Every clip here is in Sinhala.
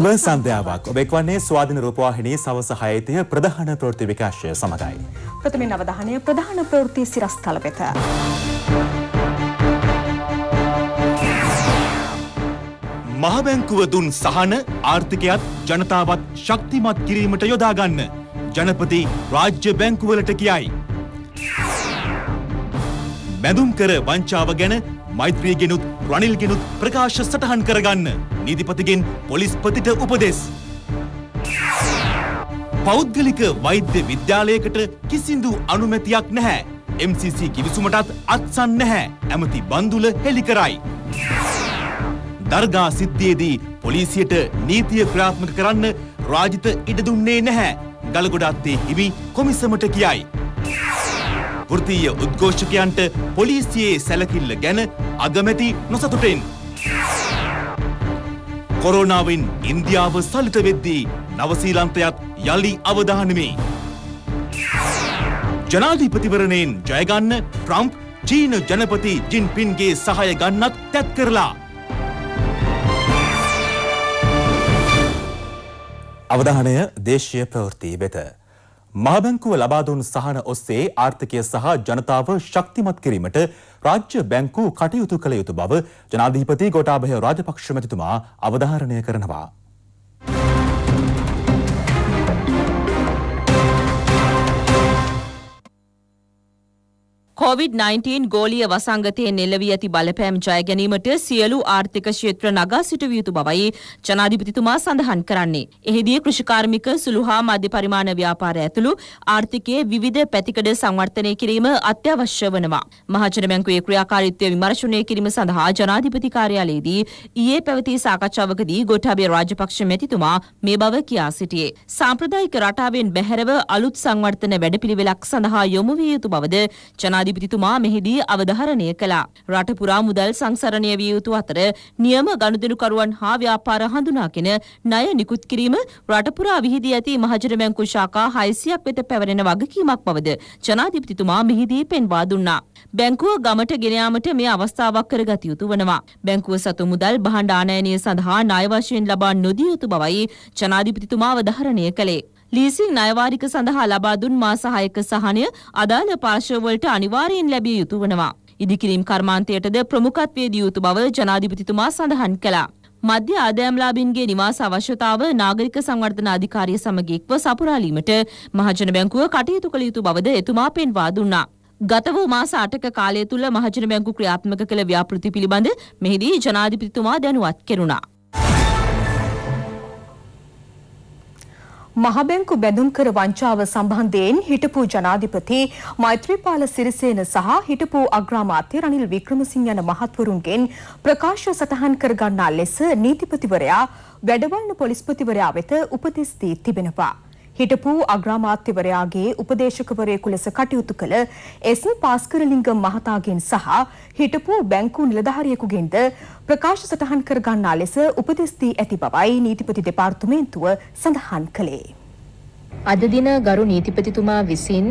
සුබ සන්ධ්‍යාවක් ඔබ එක්වන්නේ ස්වාධීන රූපවාහිනී සවස 6 ප්‍රධාන ප්‍රවෘත්ති විකාශය සමගයි. ප්‍රථමයෙන් අවධානය ප්‍රධාන ප්‍රවෘත්ති සිරස්තල වෙත. මහබැංකුව දුන් සහන ආර්ථිකයත් ජනතාවත් ශක්තිමත් කිරීමට යොදා ගන්න. ජනපති රාජ්‍ය බැංකුවලට කියයි. මැදුම් කර වංචාව ගැන මෛත්‍රියගෙනුත් රනිල්ගෙනුත් ප්‍රකාශ සටහන් කරගන්න. නීතිපතිගෙන් පොලිස්පතිට උපදෙස්. පෞද්ගලික වෛද්‍ය විද්‍යාලයකට කිසිදු අනුමැතියක් නැහැ. MCC කිවිසුමටත් අත්සන් නැහැ. ඇමති බන්දුල හෙළි කරයි. දර්ගා සිද්ධියේදී පොලිසියට නීතිය ක්‍රාත්මක කරන්න රාජිත ඉඩ දුන්නේ නැහැ. ගලගොඩ අත්තේ හිමි කොමිසමට කියයි. වෘත්තීය උද්ඝෝෂකයන්ට පොලිසියේ සැලකිල්ල ගැන අගමැති නොසතුටෙන්. කොරෝනාවෙන් ඉන්දියාව සලිත වෙද්දී නවසීලන්තයත් යළි අවධානමි. ජනාධිපතිවරණයෙන් ජයගන්න ට්‍රම්ප් චීන ජනපති ජින්පින්ගේ සහය ගන්නත් තැත් කරලා. අවධානය දේශය ප්‍රවෘතිය වෙත. මහබැංකුව ලබා දුන් සහන ඔස්සේ ආර්ථිකය සහ ජනතාව ශක්තිමත් කිරීමට රාජ්‍ය බැංකු කටයුතු කළ යුතු බව ජනාධිපති ගෝඨාභය රාජපක්ෂ මැතිතුමා අවධාරණය කරනවා. කොවිD-19 ගෝලීය වසංගතයේ නෙළවී ඇති බලපෑම් ජය ගැනීමට සියලු ආර්ථික ක්ෂේත්‍ර නගා සිටවිය යුතු බවයි ජනාධිපතිතුමා සඳහන් කරන්නේ. එහිදී කෘෂිකාර්මික සුළු හා මධ්‍ය පරිමාණ ව්‍යාපාර ඇතුළු ආර්ථිකයේ විවිධ පැතිකඩ සංවර්ධනය කිරීම අත්‍යවශ්‍ය වනවා. මහජන බැංකුවේ ක්‍රියාකාරීත්වය විමර්ශනය කිරීම සඳහා ජනාධිපති කාර්යාලයේදී ඊයේ පැවති සාකච්ඡාවකදී ගෝඨාභය රාජපක්ෂ මැතිතුමා මේ බව කියා සිටියේ. සාම්ප්‍රදායික රටාවෙන් බැහැරව අලුත් සංවර්ධන වැඩපිළිවෙලක් සඳහා යොමු විය යුතු බවද ජනාධිපති අධිපතිතුමා මෙහිදී අවධාරණය කළා. රට පුරා මුදල් සංසරණය විය යුතු අතර නියම ගනුදෙනුකරුවන් හා ව්‍යාපාර හඳුනාගෙන ණය නිකුත් කිරීම රට පුරා විහිදී ඇති මහජන බැංකු ශාඛා 600ක් වෙත පැවරෙන වගකීමක් බවද ජනාධිපතිතුමා මෙහිදී පෙන්වා දුන්නා. බැංකුව ගමට ගෙන යාමට මේ අවස්ථාවක් කරගත යුතු වනවා. බැංකුව සතු මුදල් බහඬ ආනයනය සඳහා ණය වශයෙන් ලබා නොදිය යුතු බවයි ජනාධිපතිතුමා අවධාරණය කළේ. ලීසින් ණයවාරික සඳහා ලබා දුන් මාස 6ක සහනය අදාළ පාර්ශවවලට අනිවාර්යෙන් ලැබිය යුතු වනවා. ඉදිකිරීම් කර්මාන්තයටද ප්‍රමුඛත්වයේ දිය යුතු බව ජනාධිපතිතුමා සඳහන් කළා. මධ්‍ය ආදායම්ලාභීන්ගේ නිවාස අවශ්‍යතාව නාගරික සංවර්ධන අධිකාරිය සමග එක්ව සපුරාලීමට මහජන බැංකුව කටයුතු කළ යුතු බවද එතුමා පෙන්වා දුන්නා. ගත වූ මාස 8ක කාලය තුල මහජන බැංකු ක්‍රියාත්මක කළ ව්‍යාපෘති පිළිබඳ මෙහිදී ජනාධිපතිතුමා දැනුවත් කෙරුණා. මහබැංකු බැඳුම්කර වංචාව සම්බන්ධයෙන් හිටපු ජනාධිපති මෛත්‍රීපාල සිරිසේන සහ හිටපු අග්‍රාමාත්‍ය රනිල් වික්‍රමසිංහ යන මහත්වරුන්ගෙන් ප්‍රකාශ සටහන් කර ගන්නා ලෙස නීතිපතිවරයා වැඩවන්න පොලිස්පතිවරයා වෙත උපදෙස් දී තිබෙනවා. හිටපු අග්‍රාමාත්‍යවරයාගේ උපදේශකවරයෙකු ලෙස කටයුතු කළ එස් පාස්කරලිංග මහතාගෙන් සහ හිටපු බැංකු නිලධාරියෙකුගෙන්ද ප්‍රකාශ සටහන් කර ගන්නා ලෙස උපදෙස් දී ඇති බවයි නීතිපති දෙපාර්තමේන්තුව සඳහන් කළේ. අද දින ගරු නීතිපතිතුමා විසින්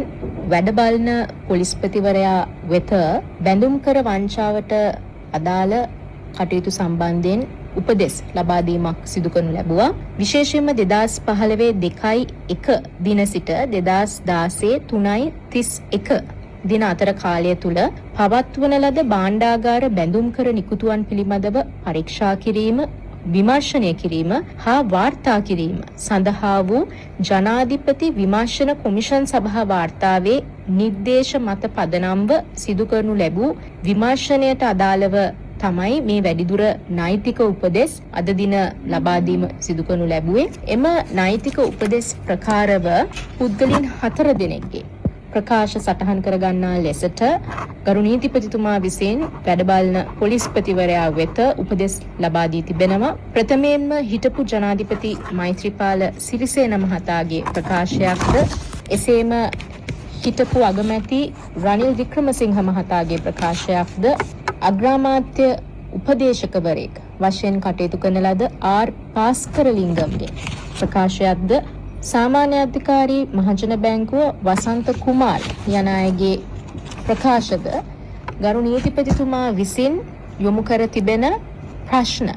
වැඩබලන පොලිස්පතිවරයා වෙත බැඳුම් කර වංචාවට අදාළ කටයුතු සම්බන්ධයෙන් උපදෙස් ලබා දීමක් සිදු කරනු ලැබුවා. විශේෂයෙන්ම 2015 2.1 දින සිට 2016 3.31 දින අතර කාලය තුල පවත්වන ලද භාණ්ඩාගාර බැඳුම් කර නිකුතුවන් පිළිබඳව පරීක්ෂා කිරීම විමර්ශනය කිරීම හා වාර්තා කිරීම සඳහා වූ ජනාධිපති විමර්ශන කොමිෂන් සභා වාර්තාවේ නිර්දේශ මත පදනම්ව සිදු කරනු ලැබූ විමර්ශනයට අදාළව තමයි මේ වැඩිදුර නෛතික උපදෙස් අද දින ලබාදීම සිදුකනු ලැබුවේ. එම නෛතික උපදෙස් ප්‍රකාරව පුද්ගලින් හතර දෙනෙක්ගේ. ප්‍රකාශ සටහන් කරගන්නා ලෙසට ගරු නීතිපතිතුමා විසින් වැඩබාලන පොලිස්පතිවරයා වෙත උපදෙස් ලබා දී තිබෙනවා. ප්‍රථමයෙන්ම හිටපු ජනාධිපති මෛත්‍රීපාල සිරිසේන මහතාගේ ප්‍රකාශයක්ද එසේම හිටපු අගමැති රනිල් වික්‍රමසිංහ මහතාගේ ප්‍රකාශයක්ද අග්‍රාමාත්‍ය උපදේශකවරයෙක් වශයෙන් කටයුතු කරන ලද ආර් පාස්කරලිංගම්ගේ ප්‍රකාශයක්ද සාමාන්‍ය අධිකාරී මහජන බැංකුව වසන්ත කුමාර් යන අයගේ ප්‍රකාශද ගරු නීතිපතිතුමා විසින් යොමු කර තිබෙන ප්‍රශ්න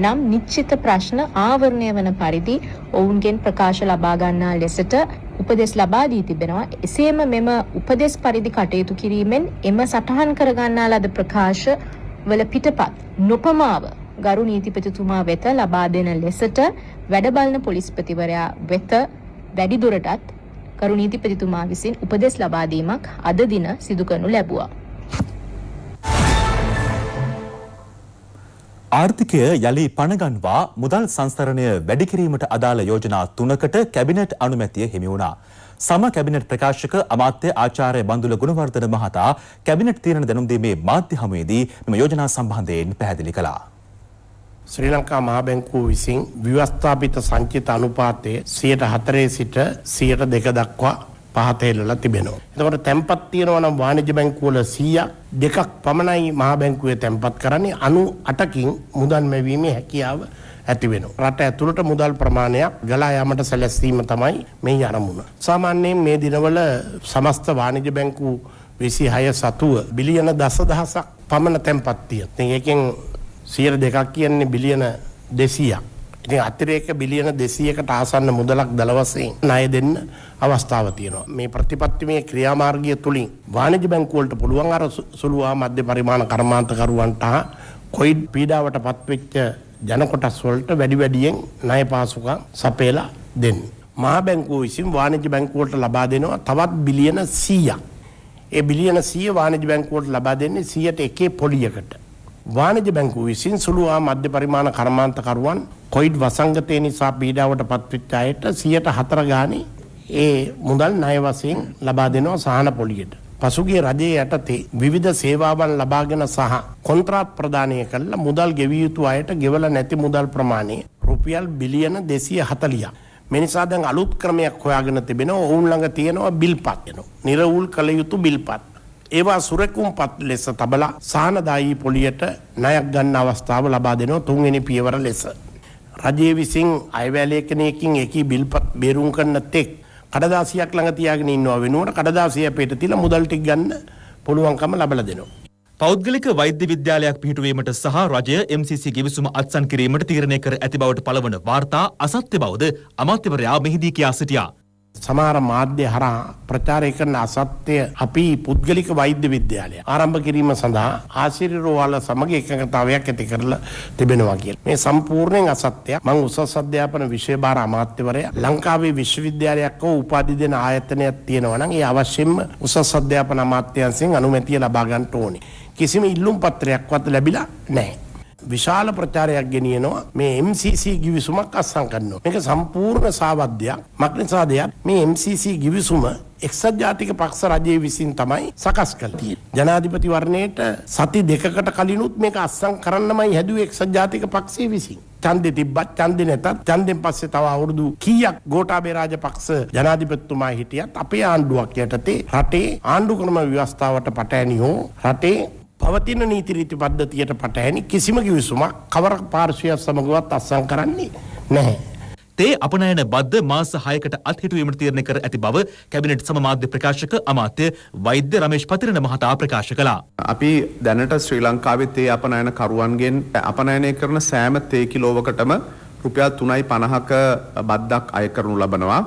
එනම් නිශ්චිත ප්‍රශ්න ආවරණය වන පරිදි ඔවුන්ගෙන් ප්‍රකාශ ලබා ගන්නා ලෙසට උපදෙස් ලබා දී තිබෙනවා. එසේම මෙම උපදෙස් පරිදි කටයුතු කිරීමෙන් එම සටහන් කරගන්නා ලද ප්‍රකාශ වල පිටපත් නොපමාව ගරු නීතිපතිතුමා වෙත ලබා දෙන ලෙසට වැඩ බලන පොලිස්පතිවරයා වෙත වැඩිදුරටත් ගරු නීතිපතිතුමා විසින් උපදෙස් ලබා දීමක් අද දින සිදු කරනු ලැබුවා. ආර්ථිකය යළි පණගන්වා මුදල් සංස්කරණය වැඩි කිරීමට අදාළ යෝජනා තුනකට කැබිනට් අනුමැතිය හිමි වුණා. සම කැබිනට් ප්‍රකාශක අමාත්‍ය ආචාර්ය බන්දුල ගුණවර්ධන මහතා කැබිනට් තීරණ දැනුම් දීමේ මාධ්‍ය හමුවේදී මෙම යෝජනා සම්බන්ධයෙන් පැහැදිලි කළා. ශ්‍රී ලංකා මහා බැංකුව විසින් ව්‍යවස්ථාපිත සංචිත අනුපාතය 104 සිට 102 දක්වා පහත එල්ලලා තිබෙනවා. එතකොට තැම්පත් තියෙනවා නම් වාණිජ බැංකුවල 100ක් දෙකක් පමණයි මහා බැංකුවේ තැම්පත් කරන්නේ 98කින් මුදල් මැවීමේ හැකියාව ඇති වෙනවා. රට ඇතුළට මුදල් ප්‍රමාණයක් ගලා යාමට සැලැස්වීම තමයි මේ අරමුණ. සාමාන්‍යයෙන් මේ දිනවල සමස්ත වාණිජ බැංකු 26 සතුව බිලියන දසදහසක් පමණ තැම්පත් තියෙනවා. ඒකෙන් 100 දෙකක් කියන්නේ බිලියන 200ක්. ඉතින් අතිරේක බිලියන 200කට ආසන්න මුදලක් දල වශයෙන් ණය දෙන්න අවස්ථාව තියෙනවා. මේ ප්‍රතිපත්තිමේ ක්‍රියාමාර්ගය තුලින් වාණිජ බැංකුවලට පුළුවන් අර සුළුවා මධ්‍ය පරිමාණ කර්මාන්තකරුවන්ට කොයිඩ් පීඩාවට පත්වෙච්ච ජන කොටස් වලට වැඩි වැඩියෙන් ණය පාසුකම් සපයලා දෙන්න. මහා බැංකුව විසින් වාණිජ බැංකුවට ලබා දෙනවා තවත් බිලියන 100ක්. ඒ බිලියන 100 වාණිජ බැංකුවට ලබා දෙන්නේ 100ට එකේ පොලියකට. වාණිජ බැංකුව විසින් සුළුවා මධ්‍ය පරිමාණ කර්මාන්තකරුවන් කොයිඩ් වසංගතය නිසා පීඩාවට පත්වෙච්ච අයට 104 ගානේ ඒ මුදල් ණය වශයෙන් ලබා දෙනවා සහන පොලියට. පසුගිය රජයේ යටතේ විවිධ සේවාවන් ලබාගෙන සහ කොන්ත්‍රාත් ප්‍රදානය කළ මුදල් ගෙවිය යුතු අයට ගෙවල නැති මුදල් ප්‍රමාණය රුපියල් බිලියන 240ක්. මිනිසා දැන් අලුත් ක්‍රමයක් හොයාගෙන තිබෙනවා. ඔවුන් ළඟ තියෙනවා බිල්පත් වෙනවා. නිර්වෘල් කළ යුතු බිල්පත්. ඒවා සුරකුම්පත් ලෙස තබලා සානදායී පොලියට ණයක් ගන්න අවස්ථාව ලබා දෙනවා තුන්වෙනි පියවර ලෙස. රජයේ විසින් අයවැලේකණයකින් එකී බිල්පත් බේරුම් කරන තෙක් කඩදාසියක් ළඟ තියාගෙන ඉන්නවා වෙනුවට කඩදාසිය පෙට තියලා මුදල් ටික ගන්න පුළුවන්කම ලබලා දෙනවා. පෞද්ගලික වෛද්‍ය විද්‍යාලයක් පිහිටුවීමට සහ රජය MCC ගිවිසුම අත්සන් කිරීමට තීරණය කර ඇති බවට පළවන වාර්තා අසත්‍ය බවද අමාත්‍යවරයා මෙහිදී කියා සිටියා. සමහර මාධ්‍ය හරහා ප්‍රචාරය කරන අසත්‍ය අපි පුද්ගලික වෛද්‍ය විද්‍යාලය ආරම්භ කිරීම සඳහා ආශිර්ය රෝහල සමග එකඟතාවයක් ඇති කරලා තිබෙනවා කියලා. මේ සම්පූර්ණයෙන් අසත්‍යයක්. මම උසස් අධ්‍යාපන විෂය භාර අමාත්‍යවරයා ලංකාවේ විශ්වවිද්‍යාලයක් හෝ උපාධි දෙන ආයතනයක් තියෙනවා නම් ඒ අවශ්‍යම උසස් අධ්‍යාපන අමාත්‍යංශයෙන් අනුමැතිය ලබා ගන්න ඕනේ. කිසිම ඉල්ලුම් පත්‍රයක්වත් ලැබිලා නැහැ. විශාල ප්‍රචාරයක් ගෙනියනවා මේ MCC ගිවිසුමක් අත්සන් කරනවා. මේක සම්පූර්ණ සාවද්‍යයක්. මක්නිසා දෙයක් මේ MCC ගිවිසුම එක්සත් ජාතික පක්ෂ රජයේ විසින් තමයි සකස් කළ තියෙන්නේ. ජනාධිපතිවරණයට සති දෙකකට කලිනුත් මේක අත්සන් කරන්නමයි හැදුවේ එක්සත් ජාතික පක්ෂයේ විසින්. ඡන්දෙ තිබ්බත් ඡන්දෙ නැතත් ඡන්දෙන් පස්සේ තව අවුරුදු කීයක් ගෝඨාභය රාජපක්ෂ ජනාධිපතිතුමා හිටියත් අපේ ආණ්ඩුවක් යටතේ රටේ ආණ්ඩු ක්‍රම ව්‍යවස්ථාවට පටහැනි හෝ රටේ පවතින නීති රීති පද්ධතියට පටහැනි කිසිම කිවිසුමක් කවර පාර්ශ්වයක් සමගවත් අත්සන් කරන්නේ නැහැ. තේ අපනයන බද්ධ මාස 6කට අත්හිටුවීමට තීරණය කර ඇති බව කැබිනට් සමමාධ්‍ය ප්‍රකාශක අමාත්‍ය වෛද්‍ය රමේෂ් පතිරණ මහතා ප්‍රකාශ කළා. අපි දැනට ශ්‍රී ලංකාවේ තේ අපනයන කරුවන්ගෙන් අපනයනය කරන සෑම තේ කිලෝවකටම රුපියල් 3.50ක බද්දක් අය කරනු ලබනවා.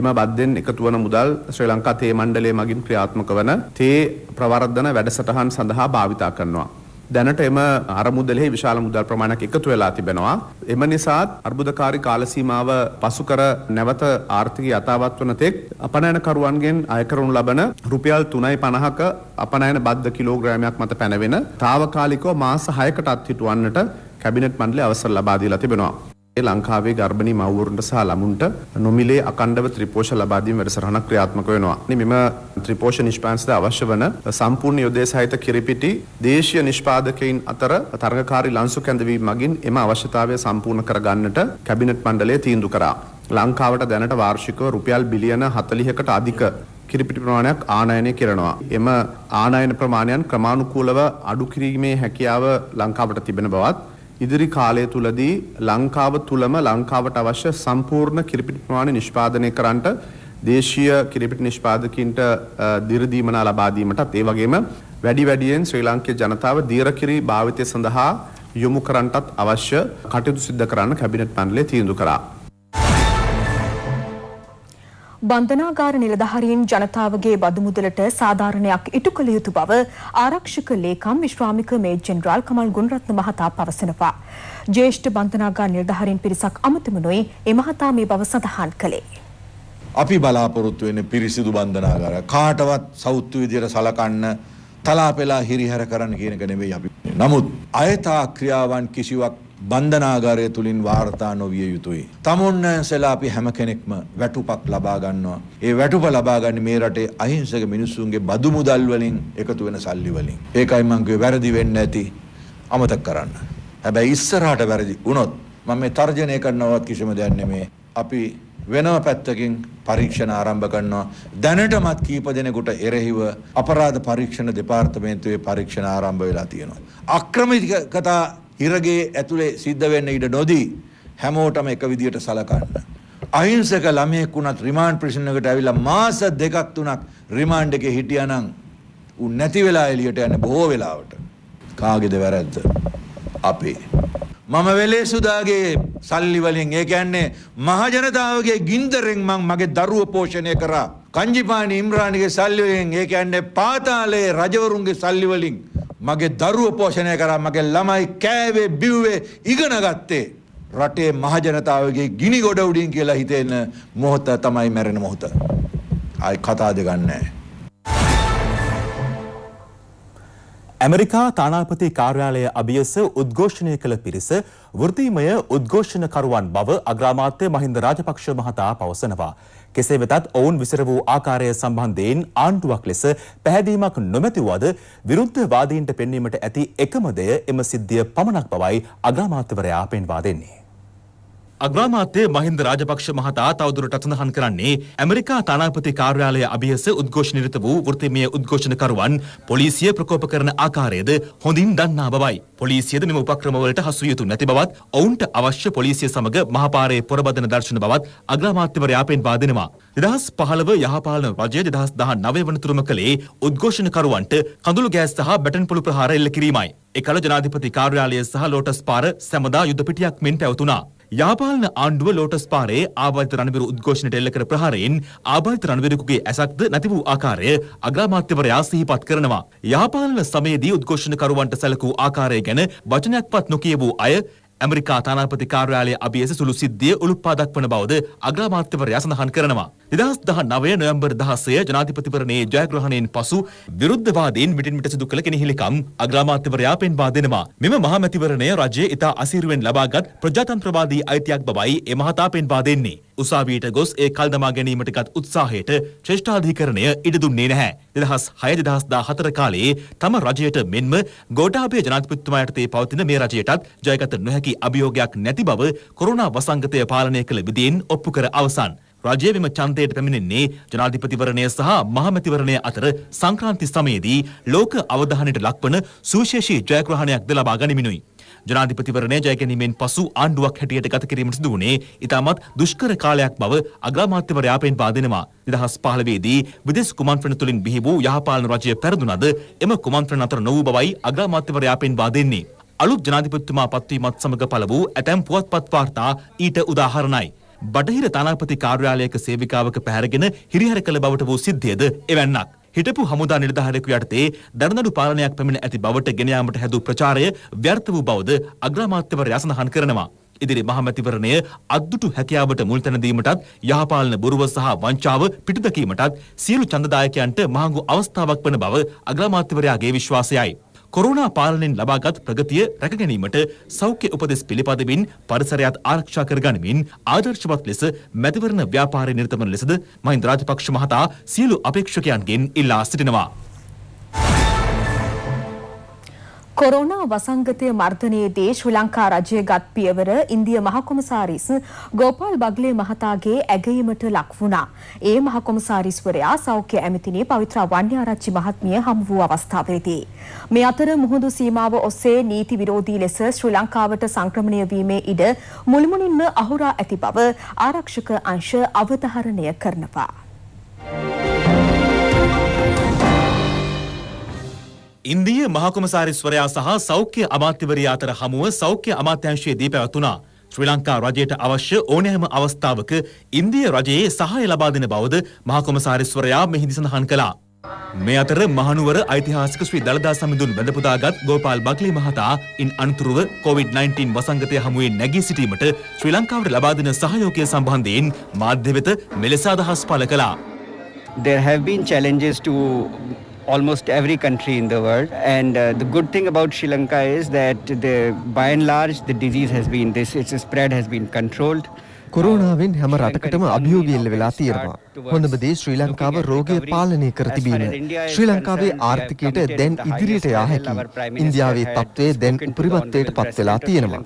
එම බද්ධෙන් එකතු වන මුදල් ශ්‍රී ලංකා තේ මණ්ඩලය මගින් ක්‍රියාත්මක වන තේ ප්‍රවර්ධන වැඩසටහන් සඳහා භාවිතා කරනවා. දැනට එම අරමුදලෙහි විශාල මුදල් ප්‍රමාණයක් එකතු වෙලා තිබෙනවා. එම නිසාත් අර්බුදකාරී කාලසීමාව පසු කර නැවත ආර්ථික යථාවත් වන තෙක් අපනයනකරුවන්ගෙන් අයකරුණු ලබන රුපියල් තුනයි පණහක අපනයන බද්ධ කිලෝග්‍රෑමයක් මත පැනවෙන තාවකාලිකෝ මාස හයකටත් හිටුවන්නට කැබිනට් මණ්ඩලය අවසර ලබා දීලා තිබෙනවා. ලංකාවේ ගර්භණී මව්වරුන්ට සහ ළමුන්ට නොමිලේ අකණ්ඩව ත්‍රිපෝෂ ලබා දීම වැඩසටහනක් ක්‍රියාත්මක වෙනවා. මෙම ත්‍රිපෝෂ නිෂ්පාදනයට අවශ්‍ය වන සම්පූර්ණ යොදේ සහිත කිරිපිටි දේශීය නිෂ්පාදකයින් අතර තරගකාරී ලන්සු කැඳවීම මගින් එම අවශ්‍යතාවය සම්පූර්ණ කරගන්නට කැබිනට් මණ්ඩලය තීන්දුව කරා. ලංකාවට දැනට වාර්ෂිකව රුපියල් බිලියන 40කට අධික කිරිපිටි ප්‍රමාණයක් ආනයනය කරනවා. එම ආනයන ප්‍රමාණයන් ක්‍රමානුකූලව අඩු කිරීමේ හැකියාව ලංකාවට තිබෙන බවත් ඉදිරි කාලය තුලදී ලංකාව තුලම ලංකාවට අවශ්‍ය සම්පූර්ණ කිරිපිටි ප්‍රමාණය නිෂ්පාදනය කරන්නට දේශීය කිරිපිටි නිෂ්පාදකින්ට දිරදීමනා ලබා දීමටත් ඒ වගේම වැඩි වැඩියෙන් ශ්‍රී ලාංකික ජනතාව දීරකිරි භාවිතය සඳහා යොමු කරන්නටත් අවශ්‍ය කටයුතු සිදු කරන්න කැබිනට් මණ්ඩලය තීන්දුව කරා. බන්ධනාගාර නිලධාරීන් ජනතාවගේ බදු මුදලට සාධාරණයක් ඉටු කළ යුතු බව ආරක්ෂක ලේකම් විශ්‍රාමික මේජර් ජෙනරාල් කමල් ගුණරත්න මහතා පවසනවා. ජ්‍යෙෂ්ඨ බන්ධනාගාර නිලධාරීන් පිරිසක් අමතමුණොයි ඒ මහතා මේ බව සඳහන් කළේ. අපි බලාපොරොත්තු වෙන පිරිසිදු බන්ධනාගාර කාටවත් සෞත්තු විදියට සලකන්න තලාපෙලා හිරිහැර කරන්න කියන එක නෙවෙයි අපි. නමුත් අයථා ක්‍රියාවන් කිසිවක් බන්ධනාගාරය තුළින් වාර්තා නොවිය යුතුයි. තමුන්නාන්සලා අපි හැම කෙනෙක්ම වැටුපක් ලබා ගන්නවා. ඒ වැටුප ලබා ගන්න මේ රටේ අහිංසක මිනිස්සුන්ගේ බදු මුදල් වලින් එකතු වෙන සල්ලි වලින්. ඒකයි මං කිව්වේ වැරදි වෙන්න ඇති අමතක කරන්න. හැබැයි ඉස්සරහට වැරදි වුණොත් මම මේ තර්ජනය කරනවත් කිසිම දෙයක් නෙමේ. අපි වෙනම පැත්තකින් පරීක්ෂණ ආරම්භ කරනවා. දැනටමත් කීප දෙනෙකුට එරෙහිව අපරාධ පරීක්ෂණ දෙපාර්තමේන්තුවේ පරීක්ෂණ ආරම්භ වෙලා තියෙනවා. අක්‍රමිකතා ඉරගේ ඇතුළේ සිද්ධ වෙන්න ඉඩ නොදී හැමෝටම එක විදියට සලකන්න. අහිංසක ළමයෙක් වුණත් රිමාන්ඩ් ප්‍රිසන් එකට ඇවිල්ලා මාස දෙකක් තුනක් රිමාන්ඩ් එකේ හිටියානම් උන් නැති වෙලා එළියට යන බොහෝ වෙලාවට කාගේද වැරද්ද? අපේ. මම වෙලේ සුදාගේ සල්ලි වලින් ඒ කියන්නේ මහජනතාවගේ ගින්දරෙන් මං මගේ දරුව පෝෂණය කරා. කංජිපානි ඉම්රානිගේ සල්ලි වලින් ඒ කියන්නේ පාතාලේ රජවරුන්ගේ සල්ලි වලින් මගේ දරුව පෝෂණය කරා මගේ ළමයි කෑවේ බිව්වේ ඉගෙන ගත්තේ රටේ මහජනතාවගේ ගිනි ගොඩ උඩින් කියලා හිතෙන මොහොත තමයි මැරෙන මොහොත. ආයි කතා දෙක නැහැ. ඇමරිකා තානාපති කාර්යාලය අභියස උද්ඝෝෂණය කළ පිරිස වෘත්තීමය උද්ඝෝෂණකරුවන් බව අග්‍රාමාත්‍ය මහින්ද රාජපක්ෂ මහතා පවසනවා. කෙසේ වෙතත් ඔවුන් විසිර වූ ආකාරය සම්බන්ධයෙන් ආණ්ඩුවක් ලෙස පැහැදීමක් නොමැති වුවද විරුද්ධවාදීන්ට පෙන්වීමට ඇති එකම දෙය එම සිද්ධිය පමණක් බවයි අගාමාත්‍යවරයා පෙන්වා දෙන්නේ. අග්‍රාමාත්‍ය මහින්ද රාජපක්ෂ මහතා තවදුරටත් සඳහන් කරන්නේ ඇමරිකා තානාපති කාර්යාලය අභියස උද්ඝෝෂණ නිරත වූ වෘත්තිමය උද්ඝෝෂණකරුවන් පොලිසිය ප්‍රකෝප කරන ආකාරයද හොඳින් දන්නා බවයි. පොලිසියද මෙම උපක්‍රම වලට හසු යුතු නැති බවත් ඔවුන්ට අවශ්‍ය පොලිසිය සමග මහපාරේ පොරබදන දර්ශන බවත් අග්‍රාමාත්‍යවරයා පෙන්වා දෙනවා. 2015 යහපාලන රජය 2019 වනතුරුම කළේ උද්ඝෝෂණකරුවන්ට කඳුළු ගෑස් සහ බැටන් පොළු ප්‍රහාර එල්ල කිරීමයි. එකල ජනාධිපති කාර්යාලය සහ ලෝටස් පාර සැමදා යුද පිටියක් මෙන් පැවතුණා. යාපාලන ආණ්ඩුව ලෝටස් පාරේ ආබාධිත රණවිරු උද්ඝෝෂණයට එල්ල කර ප්‍රහාරයෙන් ආබාධිත රණවිරුකුගේ ඇසක්ද නැති වූ ආකාරය අග්‍රාමාත්‍යවරයා සිහිපත් කරනවා. යාපාලන සමයේදී උද්ඝෝෂණකරුවන්ට සැලකූ ආකාරය ගැන වචනයක්වත් නොකිය වූ අය ඇමරිකා තානාපති කාර්යාලයේ අභියස සුළු සිද්ධිය උළුප්පාදක් වන බවද අග්‍රාමාත්‍යවරයා සඳහන් කරනවා. දෙදහස් දහ නවය නොවැම්බර් දහසය ජනාධිපතිවරණයේ ජයග්‍රහණයෙන් පසු විරුද්ධවාදීන් මිටින් මිට සිදු කළ කෙනෙහිලිකම් අග්‍රාමාත්‍යවරයා පෙන්වා දෙනවා. මෙම මහමැතිවරණය රජයේ ඉතා අසීරුවෙන් ලබාගත් ප්‍රජාතන්ත්‍රවාදී අයිතියක් බවයි එ මහතා පෙන්වා දෙන්නේ. උසාවියට ගොස් ඒ කල්දමා ගැනීමටගත් උත්සාහයට ශ්‍රේෂ්ඨාධිකරණය ඉඩ දුන්නේ නැහැ. දෙදහස් හය දෙදහස් දා හතර කාලයේ තම රජයට මෙන්ම ගෝඨාභය ජනාධිපතිතුමා යටතේ පවතින මේ රජයටත් ජයගත නොහැකි අභියෝගයක් නැති බව කොරෝනා වසංගතය පාලනය කළ විදියෙන් ඔප්පු කර අවසන්. රජය විම චන්තයට පැමිණෙන්නේ ජනාධිපතිවරණය සහ මහමැතිවරණය අතර සංක්‍රාන්ති සමයේදී ලෝක අවධානයට ලක්වන සුවිශේෂී ජයග්‍රහණයක් ද ලබා ගනිමිනුයි. ජනාධිපතිවරණය ජයගැනීමෙන් පසු ආණ්ඩුවක් හැටියට ගත කිරීමට සිදු වුණේ ඉතාමත් දුෂ්කර කාලයක් බව අග්‍රාමාත්‍යවරයා පෙන්වා දෙනවා. 2015 දී විදෙස් කුමන්ත්‍රණ තුලින් බිහි වූ යහපාලන රජය පැරදුනද එම කුමන්ත්‍රණ අතර නොවූ බවයි අග්‍රාමාත්‍යවරයා පෙන්වා දෙන්නේ. අලුත් ජනාධිපතිතුමා පත්වීමත් සමග පළ වූ ඇතැම් පුවත්පත් වාර්තා ඊට උදාහරණයි. බටහිර තානාපති කාර්යාලයක සේවිකාවක පැහැරගෙන හිරිහැර කළ බවට වූ සිද්ධියද එවැන්නක්. හිටපු හමුදා නිලධාරියෙකු යටතේ දරනඩු පාලනයක් පැමිණ ඇති බවට ගෙන යාමට හැදූ ප්‍රචාරය ව්‍යර්ථ වූ බවද අග්‍රාමාත්‍යවරයා සඳහන් කරනවා. ඉදිරි මහමැතිවරණය අද්දුටු හැකියාවට මුල් තැන දීමටත් යහපාලන බොරුව සහ වංචාව පිටුදකීමටත් සියලු ඡන්දදායකයන්ට මහඟු අවස්ථාවක් වන බව අග්‍රාමාත්‍යවරයාගේ විශ්වාසයයි. කොරුණා පාලනයෙන් ලබාගත් ප්‍රගතිය රැකගැනීමට සෞඛ්‍ය උපදෙස් පිළිපදමින් පරිසරයත් ආරක්ෂා කරගනිමින් ආදර්ශවත් ලෙස මැතිවරණ ව්‍යාපාරය නිර්තමන ලෙසද මහින්ද රාජපක්ෂ මහතා සියලු අපේක්ෂකයන්ගෙන් ඉල්ලා සිටිනවා. කොරෝනා වසංගතය මර්ධනයේදී ශ්‍රී ලංකා රජය ගත් පියවර ඉන්දිය මහකොමසාරිස් ගෝපාල් බග්ලේ මහතාගේ ඇගයීමට ලක් වුණා. ඒ මහකොමසාරිස්වරයා සෞඛ්‍ය ඇමතිනේ පවිත්‍ර වන්‍යාරච්චි මහත්මිය හමු වූ අවස්ථාවේදී. මේ අතර මුහුදු සීමාව ඔස්සේ නීති විරෝධී ලෙස ශ්‍රී ලංකාවට සංක්‍රමණය වීමේ ඉඩ මුළුමනින්ම අහුරා ඇති බව ආරක්ෂක අංශ අවධාරණය කරනවා. ඉන්දීය මහකොමසාරිස්වරයා සහ සෞඛ්‍ය අමාත්‍යවරයා අතර හමුව සෞඛ්‍ය අමාත්‍යංශයේ දී පැවැතුණා. ශ්‍රී ලංකා රජයට අවශ්‍ය ඕනෑම අවස්ථාවක ඉන්දිය රජයේ සහාය ලබා දෙන බවද මහකොමසාරිස්වරයා මෙහිදී සඳහන් කළා. මේ අතර මහනුවර ඓතිහාසික ශ්‍රී දළදා සමිඳුන් බැඳපුදාගත් ගෝපාල් බක්ලි මහතා ඉන් අනතුරුව COVID-19 වසංගතය හමුවේ නැගී සිටීමට ශ්‍රී ලංකාවට ලබා දෙන සහයෝගය සම්බන්ධයෙන් මාධ්‍ය වෙත මෙලෙස අදහස් පළ කළා. There have been challenges to almost every country in the world. And uh, the good thing about Sri Lanka is that the, by and large, the disease has been this, its spread has been controlled. කොරෝනාවෙන් හැම රටකටම අභියෝග එල්ල වෙලා තියෙනවා. හොඳම දේ ශ්‍රී ලංකාව රෝගය පාලනය කර තිබීම. ශ්‍රී ලංකාවේ ආර්ථිකයට දැන් ඉදිරියට යා හැකියි. ඉන්දියාවේ තත්ත්වය දැන් උපරිමත්වයට පත් වෙලා තියෙනවා.